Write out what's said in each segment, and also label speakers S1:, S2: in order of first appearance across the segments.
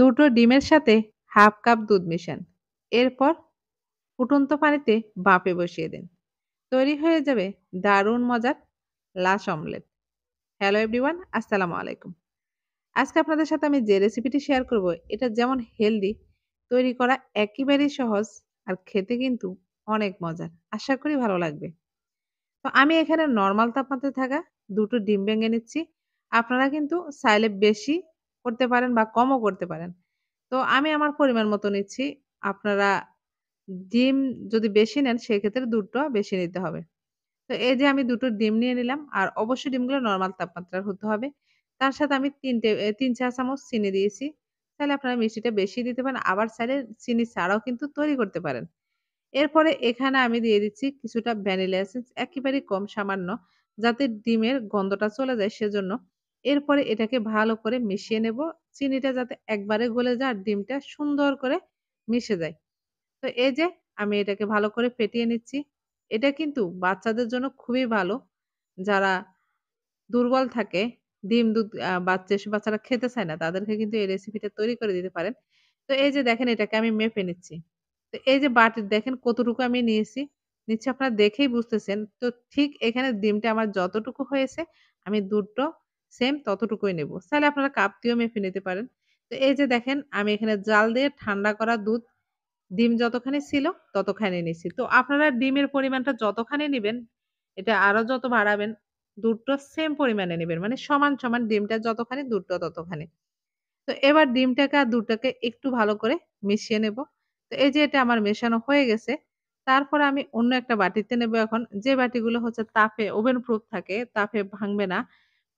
S1: দুটো ডিমের সাথে হাফ কাপ দুধ মেশান এরপর ফুটন্ত পানিতে বাপে বসিয়ে দিন তৈরি হয়ে যাবে দারুণ মজার লাশ অমলেট হ্যালো এভরিওয়ান আসসালামু আলাইকুম আজকে আপনাদের সাথে আমি যে রেসিপিটি শেয়ার করব এটা যেমন হেলদি তৈরি করা একেবারেই সহজ আর খেতে কিন্তু অনেক মজার আশা করি ভালো লাগবে তো আমি এখানে নর্মাল তাপমাত্রায় থাকা দুটো ডিম ভেঙে নিচ্ছি আপনারা কিন্তু চাইলে বেশি করতে পারেন বা কমও করতে পারেন তো আমি আমার পরিমাণ মতো নিচ্ছি আপনারা ডিম যদি বেশি নেন সেক্ষেত্রে দুটো বেশি নিতে হবে তো এই যে আমি দুটো ডিম নিয়ে নিলাম আর অবশ্যই ডিমগুলো নর্মাল তাপমাত্রার হতে হবে তার সাথে আমি তিনটে তিন চা চামচ চিনি দিয়েছি তাহলে আপনারা মিষ্টিটা বেশি দিতে পারেন আবার সাইডে চিনি ছাড়াও কিন্তু তৈরি করতে পারেন এরপরে এখানে আমি দিয়ে দিচ্ছি কিছুটা ভ্যানিলা এসেন্স একেবারেই কম সামান্য যাতে ডিমের গন্ধটা চলে যায় সেজন্য এরপরে এটাকে ভালো করে মিশিয়ে নেব চিনিটা যাতে একবারে গলে যায় আর ডিমটা সুন্দর করে মিশে যায় তো এই যে আমি এটাকে ভালো করে ফেটিয়ে নিচ্ছি এটা কিন্তু বাচ্চাদের জন্য খুবই ভালো যারা দুর্বল থাকে ডিম দুধ বাচ্চা বাচ্চারা খেতে চায় না তাদেরকে কিন্তু এই রেসিপিটা তৈরি করে দিতে পারেন তো এই যে দেখেন এটাকে আমি মেপে নিচ্ছি তো এই যে বাটির দেখেন কতটুকু আমি নিয়েছি নিচ্ছে আপনারা দেখেই বুঝতেছেন তো ঠিক এখানে ডিমটা আমার যতটুকু হয়েছে আমি দুধটা সেম ততটুকুই নেব তাহলে আপনারা কাপ দিয়েও মেপে নিতে পারেন তো এই যে দেখেন আমি এখানে জাল দিয়ে ঠান্ডা করা দুধ ডিম যতখানি ছিল ততখানি নিছি তো আপনারা ডিমের পরিমাণটা যতখানি নেবেন এটা আরো যত বাড়াবেন দুধটা সেম পরিমাণে নেবেন মানে সমান সমান ডিমটা যতখানি দুধটা ততখানি তো এবার ডিমটাকে আর দুধটাকে একটু ভালো করে মিশিয়ে নেব তো এই যে এটা আমার মেশানো হয়ে গেছে তারপর আমি অন্য একটা বাটিতে নেব এখন যে বাটিগুলো হচ্ছে তাপে ওভেন প্রুফ থাকে তাপে ভাঙবে না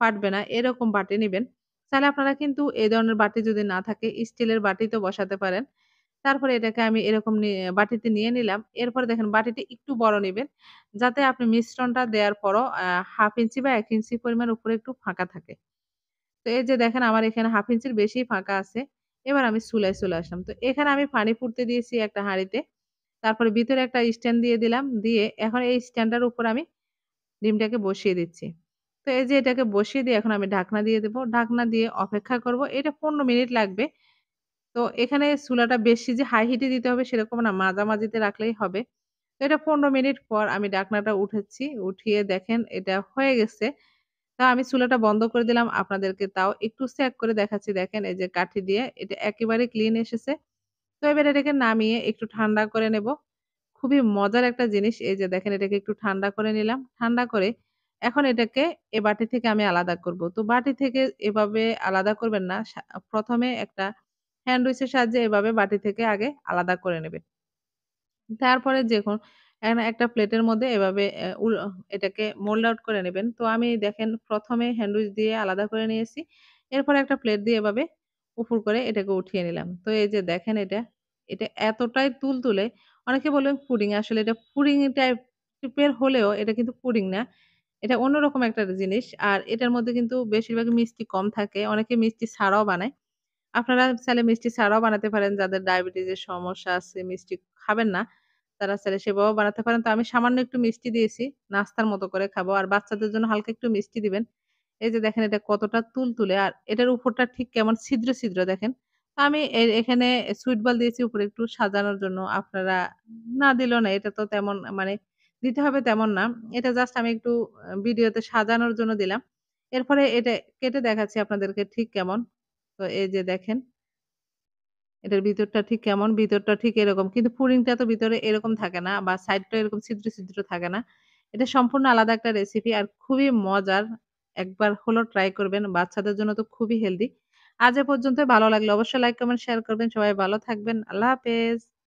S1: ফাটবে না এরকম বাটি নেবেন তাহলে আপনারা কিন্তু এই ধরনের বাটি যদি না থাকে স্টিলের বাটিতে বসাতে পারেন তারপরে এটাকে আমি এরকম বাটিতে নিয়ে নিলাম এরপরে দেখেন বাটিটি একটু বড় নেবেন যাতে আপনি মিশ্রণটা দেওয়ার পরও হাফ ইঞ্চি বা এক ইঞ্চি পরিমাণ উপরে একটু ফাঁকা থাকে তো এই যে দেখেন আমার এখানে হাফ ইঞ্চির বেশি ফাঁকা আছে এবার আমি চুলায় চলে আসলাম তো এখানে আমি পানি ফুটতে দিয়েছি একটা হাঁড়িতে তারপরে ভিতরে একটা স্ট্যান্ড দিয়ে দিলাম দিয়ে এখন এই স্ট্যান্ডার উপর আমি ডিমটাকে বসিয়ে দিচ্ছি তো এই যে এটাকে বসিয়ে দিয়ে এখন আমি ঢাকনা দিয়ে দেবো ঢাকনা দিয়ে অপেক্ষা করব এটা পনেরো মিনিট লাগবে তো এখানে চুলাটা বেশি যে হাই হিটে দিতে হবে সেরকম না মাঝামাঝিতে রাখলেই হবে তো এটা পনেরো মিনিট পর আমি ডাকনাটা উঠেছি উঠিয়ে দেখেন এটা হয়ে গেছে তা আমি চুলাটা বন্ধ করে দিলাম আপনাদেরকে তাও একটু স্যাক করে দেখাচ্ছি দেখেন এই যে কাঠি দিয়ে এটা একেবারে ক্লিন এসেছে তো এবার এটাকে নামিয়ে একটু ঠান্ডা করে নেব খুবই মজার একটা জিনিস এই যে দেখেন এটাকে একটু ঠান্ডা করে নিলাম ঠান্ডা করে এখন এটাকে এ বাটি থেকে আমি আলাদা করব তো বাটি থেকে এভাবে আলাদা করবেন না প্রথমে একটা হ্যান্ড উইচের সাহায্যে এভাবে বাটি থেকে আগে আলাদা করে নেবেন তারপরে যখন একটা প্লেটের মধ্যে এভাবে এটাকে মোল্ড আউট করে নেবেন তো আমি দেখেন প্রথমে হ্যান্ড উইচ দিয়ে আলাদা করে নিয়েছি এরপরে একটা প্লেট দিয়ে এভাবে উপর করে এটাকে উঠিয়ে নিলাম তো এই যে দেখেন এটা এটা এতটাই তুল তুলে অনেকে বলবেন পুডিং আসলে এটা পুডিং টাইপের হলেও এটা কিন্তু পুডিং না এটা অন্যরকম একটা জিনিস আর এটার মধ্যে কিন্তু বেশিরভাগ মিষ্টি কম থাকে অনেকে মিষ্টি ছাড়াও বানায় আপনারা চাইলে মিষ্টি ছাড়াও বানাতে পারেন যাদের ডায়াবেটিসের সমস্যা আছে মিষ্টি খাবেন না তারা চাইলে সেভাবেও বানাতে পারেন তো আমি সামান্য একটু মিষ্টি দিয়েছি নাস্তার মতো করে খাবো আর বাচ্চাদের জন্য হালকা একটু মিষ্টি দিবেন এই যে দেখেন এটা কতটা তুল তুলে আর এটার উপরটা ঠিক কেমন ছিদ্র ছিদ্র দেখেন আমি এখানে সুইট বল দিয়েছি উপরে একটু সাজানোর জন্য আপনারা না দিল না এটা তো তেমন মানে দিতে হবে তেমন না। এটা জাস্ট আমি একটু ভিডিওতে সাজানোর জন্য দিলাম। এরপরে এটা কেটে দেখাচ্ছি আপনাদেরকে ঠিক কেমন। তো এই যে দেখেন। এটার ভিতরটা ঠিক কেমন, ভিতরটা ঠিক এরকম। কিন্তু ফুরিংটা তো ভিতরে এরকম থাকে না বা সাইডটা এরকম ছিদ্র, ছিদ্র থাকে না। এটা সম্পূর্ণ আলাদা একটা রেসিপি আর খুবই মজার। একবার হলেও ট্রাই করবেন। বাচ্চাদের জন্য তো খুবই হেলদি। আজ এ পর্যন্ত ভালো লাগলে অবশ্যই লাইক, কমেন্ট, শেয়ার করবেন। সবাই ভালো থাকবেন। আল্লাহ হাফেজ।